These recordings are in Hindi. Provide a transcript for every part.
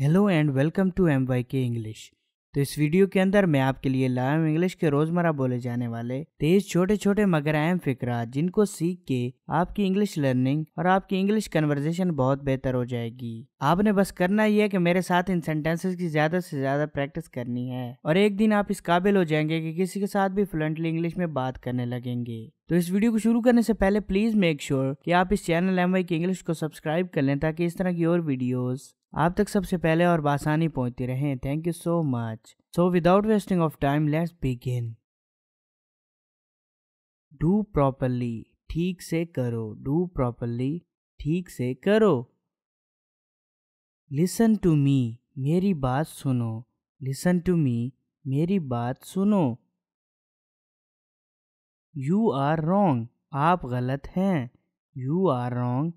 hello and welcome to M Y K English तो इस वीडियो के अंदर मैं आपके लिए लाया हूँ इंग्लिश के रोजमर्रा बोले जाने वाले तेज छोटे छोटे मगर अहम फिक्रा जिनको सीख के आपकी इंग्लिश लर्निंग और आपकी इंग्लिश कन्वर्जेशन बहुत बेहतर हो जाएगी आपने बस करना यह है कि मेरे साथ इन सेंटेंसेस की ज्यादा से ज्यादा प्रैक्टिस करनी है और एक दिन आप इस काबिल हो जाएंगे कि किसी के साथ भी फ्लुएंटली इंग्लिश में बात करने लगेंगे तो इस वीडियो को शुरू करने से पहले प्लीज मेक श्योर sure कि आप इस channel M Y K English को सब्सक्राइब कर लें ताकि इस तरह की और वीडियोस आप तक सबसे पहले और बासानी पहुंचती रहे thank you so much so without wasting of time let's begin do properly ठीक से करो डू प्रॉपरली ठीक से करो लिसन टू मी मेरी बात सुनो लिसन टू मी मेरी बात सुनो यू आर रॉन्ग आप गलत हैं यू आर रॉन्ग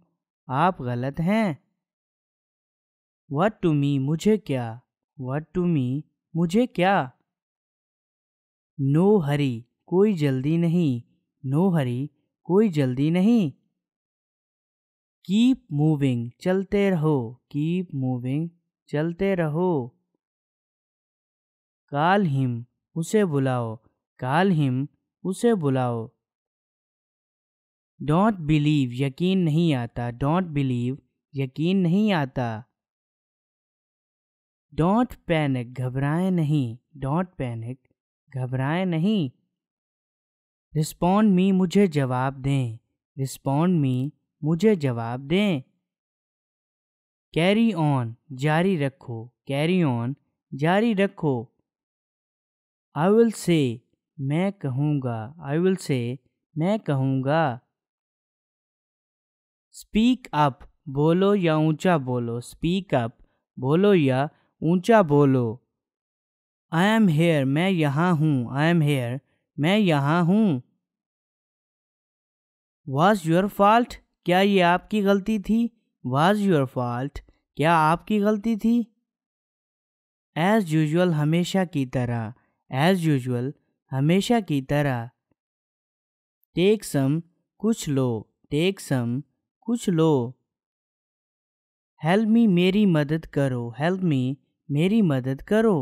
आप गलत हैं वट टू मी मुझे क्या वट टू मी मुझे क्या नो हरी कोई जल्दी नहीं नो हरी कोई जल्दी नहीं कीप मूविंग चलते रहो कीप मूविंग चलते रहो काल हिम उसे बुलाओ काल हिम उसे बुलाओ डोंट बिलीव यकीन नहीं आता डोंट बिलीव यकीन नहीं आता डोंट पैनिक घबराए नहीं डोंट पैनिक घबराए नहीं रिस्पॉन्ड मी मुझे जवाब दें रिस्पॉन्ड मी मुझे जवाब दें कैरी ऑन जारी रखो कैरी ऑन जारी रखो आई विल से मैं कहूँगा आई विल से मैं कहूँगा स्पीक अप बोलो या ऊंचा बोलो स्पीक अप बोलो या ऊंचा बोलो आई एम हेयर मैं यहाँ हूँ आई एम हेयर मैं यहाँ हूँ वाज योर फॉल्ट क्या ये आपकी गलती थी वाज योर फॉल्ट क्या आपकी गलती थी एज यूजल हमेशा की तरह एज यूजल हमेशा की तरह टेक सम कुछ लो टेक सम कुछ लो हेल्प मी मेरी मदद करो हेल्प मी मेरी मदद करो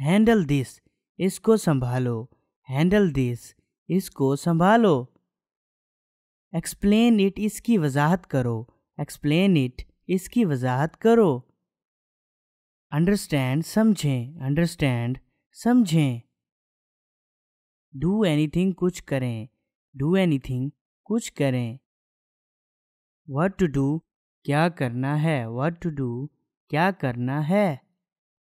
हैंडल दिस इसको संभालो हैंडल दिस इसको संभालो एक्सप्लेन इट इसकी वजाहत करो एक्सप्लेन इट इसकी वजाहत करो अंडरस्टैंड समझें अंडरस्टैंड समझें डू एनीथिंग कुछ करें डू एनीथिंग कुछ करें व्हाट टू डू क्या करना है व्हाट टू डू क्या करना है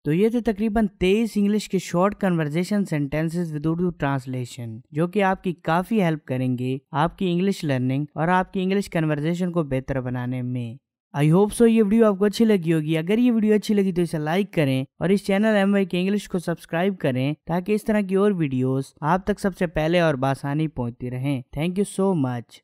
तो ये थे तकरीबन तेईस इंग्लिश के short conversation sentences with Urdu translation जो कि आपकी काफ़ी हेल्प करेंगे आपकी इंग्लिश लर्निंग और आपकी इंग्लिश कन्वर्जेशन को बेहतर बनाने में आई होप सो ये वीडियो आपको अच्छी लगी होगी अगर ये वीडियो अच्छी लगी तो इसे लाइक करें और इस channel M Y K English को सब्सक्राइब करें ताकि इस तरह की और वीडियोस आप तक सबसे पहले और बासानी पहुंचती रहें थैंक यू सो मच